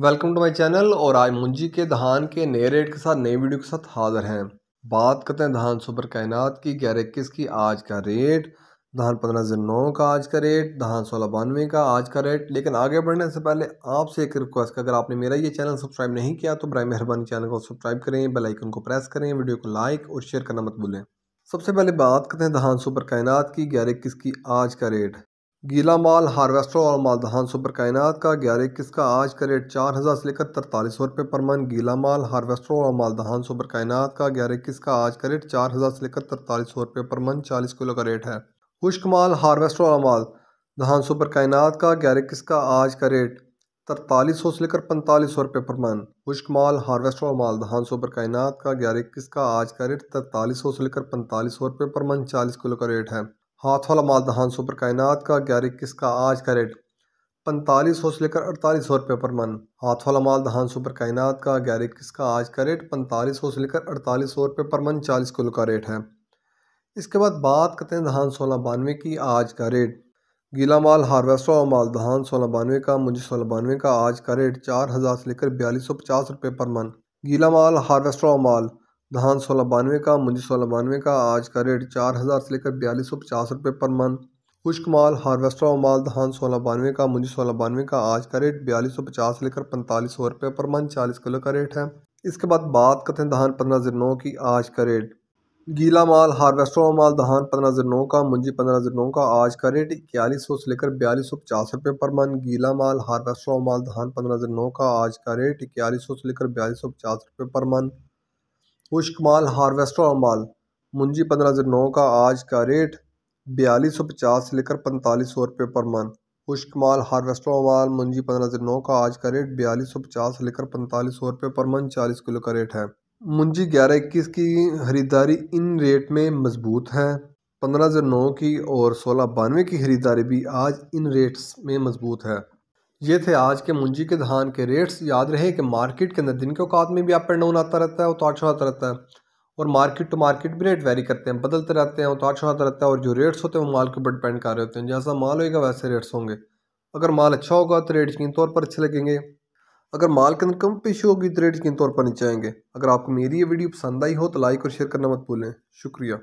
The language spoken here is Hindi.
वेलकम टू माय चैनल और आज मुंजी के धान के नए रेट के साथ नए वीडियो के साथ हाजिर हैं बात करते हैं धान सुपर कायनात की ग्यारह इक्कीस की आज का रेट धान पंद्रह जीरो नौ का आज का रेट धान सोलह बानवे का आज का रेट लेकिन आगे बढ़ने से पहले आपसे एक रिक्वेस्ट अगर आपने मेरा ये चैनल सब्सक्राइब नहीं किया तो बर मेहरबानी चैनल को सब्सक्राइब करें बेलाइकन को प्रेस करें वीडियो को लाइक और शेयर करना मत भूलें सबसे पहले बात करते हैं धान सुपर कायनात की ग्यारह इक्कीस की आज का रेट गीला माल हार्वेस्टर और मालदहान सुपर कायनात का ग्यारह इक्कीस का आज का रेट चार हज़ार से लेकर तरतालीस सौ रुपये पर मन गीला माल हार्वेस्टर और मालदहान सुपर कायनात का ग्यारह इक्कीस का आज का रेट चार हज़ार से लेकर तरतालीस सौ रुपये पर मन चालीस किलो का रेट है खुश्क माल हार्वेस्टर और माल दहान सुपर कायनात का ग्यारह इक्कीस का आज का रेट तरतालीस सौ से लेकर पैंतालीस सौ रुपये पर मन खुश्क माल हार्वेस्टर और माल दहान सुपर कायनात का ग्यारह इक्कीस का आज का रेट तरतालीस सौ से लेकर पैंतालीस सौ रुपये पर मन चालीस किलो का रेट है हाथ वाला माल दहान सुपर कायनात का ग्यारह इक्कीस का आज का रेट पैंतालीस सौ से लेकर अड़तालीस सौ रुपये पर मन हाथ वाला माल दहान सुपर कायनात का ग्यारह इक्कीस का आज का रेट पैंतालीस सौ से लेकर अड़तालीस सौ रुपये पर मन चालीस किलो का रेट है इसके बाद बात करते हैं दहान सोलह बानवे की आज का रेट गीला माल हार्वेस्टर और माल दहान सोलह बानवे का मुझे सोलह बानवे का आज का रेट चार हज़ार से लेकर बयालीस सौ पचास रुपये पर मन गीला माल हार्वेस्टर और माल धान सोलह बानवे का मुंजी सोलह बानवे का आज का रेट चार हज़ार से लेकर बयालीस सौ पचास रुपये पर मन खुश्क माल हार्वेस्टर माल धान सोलह बानवे का मुंजी सोलह बानवे का आज का रेट बयालीस सौ पचास से लेकर पैंतालीस सौ रुपये पर मन चालीस किलो का रेट है इसके बाद बात करते हैं धान पंद्रह जीरो नौ की आज का रेट गीला माल हार्वेस्टर माल धान पंद्रह जीरो नौ का मुंजी पंद्रह जीरो नौ का आज का रेट इक्यालीस सौ से लेकर बयालीस सौ पचास रुपये पर मन गीला माल हार्वेस्टर माल धान पंद्रह जीरो नौ का आज का रेट इक्यालीस सौ से लेकर बयालीस सौ पचास रुपये पर मन खुश्क माल हार्वेस्टर और माल मुंजी पंद्रह हज़ार नौ का आज का रेट बयालीस सौ पचास से लेकर पैंतालीस सौ रुपये पर मन खुश्क माल हार्वेस्टर और माल मुंजी पंद्रह हज़ार नौ का आज का रेट बयालीस सौ पचास से लेकर पैंतालीस सौ रुपये पर मन चालीस किलो का रेट है मुंजी ग्यारह इक्कीस की खरीदारी इन रेट में मजबूत है पंद्रह हज़ार नौ की और सोलह बानवे की खरीदारी भी आज इन रेट्स में मजबूत है ये थे आज के मुंजी के धान के रेट्स याद रहे कि मार्केट के अंदर दिन के औकात में भी अप एंड डाउन आता रहता है उतार चढ़ाता रहता है और मार्केट टू मार्केट भी रेट वेरी करते हैं बदलते रहते हैं उतार चढ़ाता रहता है और जो रेट्स होते हैं वो माल के ऊपर डिपेंड कर रहे होते हैं जैसा माल होगा वैसे रेट्स होंगे अगर माल अच्छा होगा तो रेट यकीन तौर पर अच्छे लगेंगे अगर माल के अंदर कम पेशी होगी तो रेट यकीन तौर पर नीचे आएंगे अगर आपको मेरी ये वीडियो पसंद आई हो तो लाइक और शेयर करना मत भूलें शुक्रिया